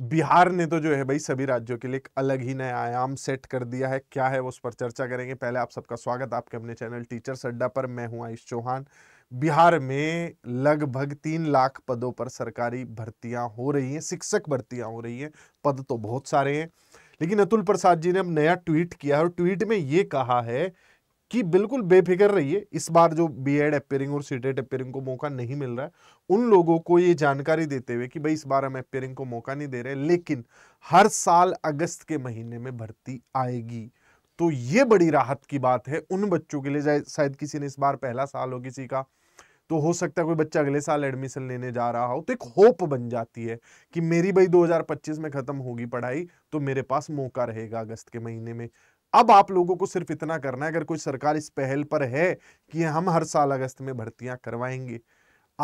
बिहार ने तो जो है भाई सभी राज्यों के लिए एक अलग ही नया आयाम सेट कर दिया है क्या है वो उस पर चर्चा करेंगे पहले आप सबका स्वागत आपके अपने चैनल टीचर अड्डा पर मैं हूं आयुष चौहान बिहार में लगभग तीन लाख पदों पर सरकारी भर्तियां हो रही हैं शिक्षक भर्तियां हो रही हैं पद तो बहुत सारे हैं लेकिन अतुल प्रसाद जी ने अब नया ट्वीट किया है और ट्वीट में ये कहा है कि बिल्कुल बेफिक्र रहिए इस बार जो बी एड अपेयरिंग और सीटेट अपेयरिंग को मौका नहीं मिल रहा है उन लोगों को ये जानकारी देते हुए कि भाई इस बार हम अपेयरिंग को मौका नहीं दे रहे लेकिन हर साल अगस्त के महीने में भर्ती आएगी तो ये बड़ी राहत की बात है उन बच्चों के लिए शायद किसी ने इस बार पहला साल हो किसी का तो हो सकता है कोई बच्चा अगले साल एडमिशन लेने जा रहा हो तो एक होप बन जाती है कि मेरी भाई 2025 में ख़त्म होगी पढ़ाई तो मेरे पास मौका रहेगा अगस्त के महीने में अब आप लोगों को सिर्फ इतना करना है अगर कोई सरकार इस पहल पर है कि हम हर साल अगस्त में भर्तियां करवाएंगे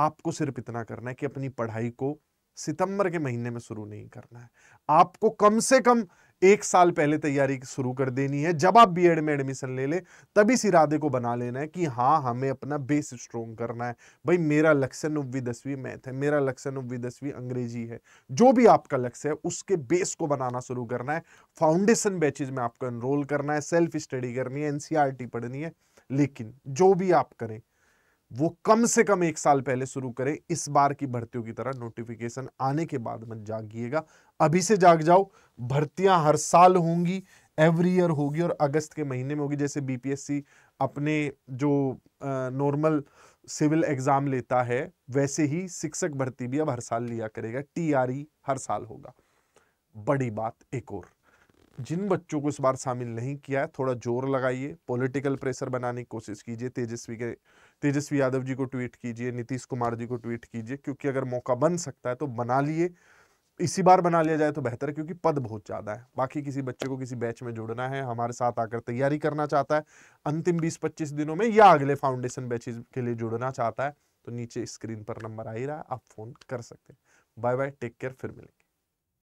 आपको सिर्फ इतना करना है कि अपनी पढ़ाई को सितंबर के महीने में शुरू नहीं करना है आपको कम से कम एक साल पहले तैयारी शुरू कर देनी है जब आप बीएड में एडमिशन ले ले तभी इस इरादे को बना लेना है कि हाँ हमें अपना बेस स्ट्रोंग करना है भाई मेरा लक्ष्य नब्बी दसवीं मैथ है मेरा लक्ष्य नब्बी दसवीं अंग्रेजी है जो भी आपका लक्ष्य है उसके बेस को बनाना शुरू करना है फाउंडेशन बैचेज में आपको एनरोल करना है सेल्फ स्टडी करनी है एनसीआरटी e पढ़नी है लेकिन जो भी आप करें वो कम से कम एक साल पहले शुरू करें इस बार की भर्तियों की तरह नोटिफिकेशन आने के बाद मत जागिएगा अभी से जाग जाओ भर्तियां हर साल होंगी एवरी ईयर होगी और अगस्त के महीने में होगी जैसे बीपीएससी अपने जो नॉर्मल सिविल एग्जाम लेता है वैसे ही शिक्षक भर्ती भी अब हर साल लिया करेगा टीआरई e हर साल होगा बड़ी बात एक और जिन बच्चों को इस बार शामिल नहीं किया है थोड़ा जोर लगाइए पॉलिटिकल प्रेशर बनाने की कोशिश कीजिए तेजस्वी के तेजस्वी यादव जी को ट्वीट कीजिए नीतीश कुमार जी को ट्वीट कीजिए क्योंकि अगर मौका बन सकता है तो बना लिए इसी बार बना लिया जाए तो बेहतर है क्योंकि पद बहुत ज़्यादा है बाकी किसी बच्चे को किसी बैच में जुड़ना है हमारे साथ आकर तैयारी करना चाहता है अंतिम 20-25 दिनों में या अगले फाउंडेशन बैचेज के लिए जुड़ना चाहता है तो नीचे स्क्रीन पर नंबर आ ही रहा है आप फ़ोन कर सकते हैं बाय बाय टेक केयर फिर मिलेंगे